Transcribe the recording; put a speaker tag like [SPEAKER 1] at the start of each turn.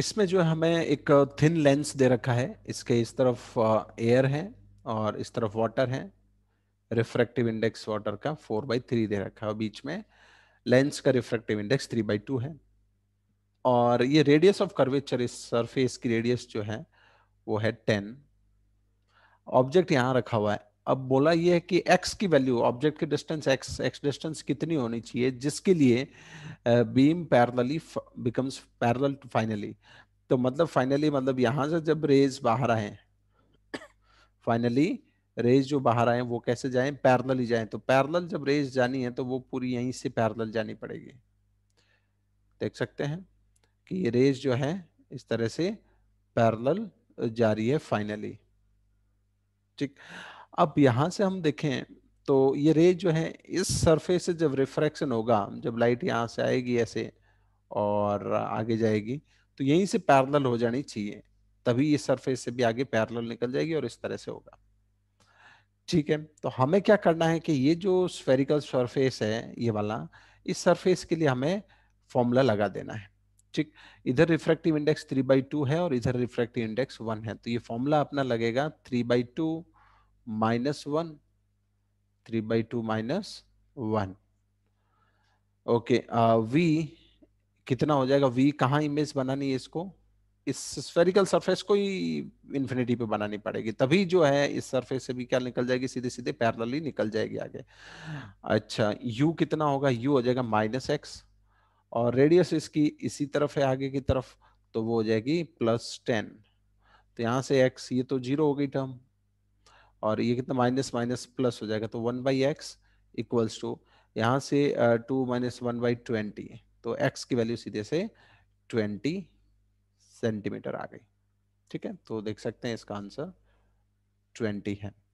[SPEAKER 1] इसमें जो हमें एक थिन लेंस दे रखा है इसके इस तरफ एयर है और इस तरफ वाटर है रिफ्रैक्टिव इंडेक्स वाटर का फोर बाई थ्री दे रखा है बीच में लेंस का refractive index three by two है और ये रेडियस ऑफ कर्वेचर इस सरफेस की रेडियस जो है वो है टेन ऑब्जेक्ट यहाँ रखा हुआ है अब बोला ये है कि एक्स की वैल्यू ऑब्जेक्ट की डिस्टेंस एक्स एक्स डिस्टेंस कितनी होनी चाहिए जिसके लिए beam parallelly becomes parallel to finally तो मतलब फाइनली मतलब यहाँ से जब रेज बाहर आए फाइनली रेज जो बाहर आए वो कैसे जाएं पैरेलल ही जाएं तो पैरेलल जब रेज जानी है तो वो पूरी यहीं से पैरेलल जानी पड़ेगी देख सकते हैं कि ये रेज जो है इस तरह से पैरेलल uh, जा रही है फाइनली ठीक अब यहां से हम देखें तो ये रे जो है इस सरफेस से जब रिफ्रैक्शन होगा जब लाइट यहाँ से आएगी ऐसे और आगे जाएगी तो यहीं से पैरल हो जानी चाहिए तभी ये सरफेस से भी आगे पैरल निकल जाएगी और इस तरह से होगा ठीक है तो हमें क्या करना है कि ये जो स्फेरिकल सरफेस है ये वाला इस सरफेस के लिए हमें फॉर्मूला लगा देना है ठीक इधर refractive index three by two है और इधर रिफ्रैक्टिव इंडेक्स वन है तो ये फॉर्मूला अपना लगेगा three by two minus one 3 by 2 minus one okay v कितना हो जाएगा v कहाँ इमेज बनानी है इसको इस स्फेरिकल सरफेस को ही इन्फिनिटी पे बनानी पड़ेगी तभी जो है इस सरफेस से भी क्या निकल जाएगी सीधे सीधे पैरेलली निकल जाएगी आगे अच्छा u कितना होगा u हो जाएगा माइनस एक्स और रेडियस इसकी इसी तरफ है आगे की तरफ तो वो हो जाएगी प्लस टेन तो यहाँ से x ये तो जीरो हो गई टर्म और ये कितना माइनस माइनस प्लस हो जाएगा तो one by X equals two यहाँ से two minus one by twenty तो एक्स की वैल्यू सीधे से ट्वेंटी सेंटीमीटर आ गई ठीक है तो देख सकते हैं इसका आंसर ट्वेंटी है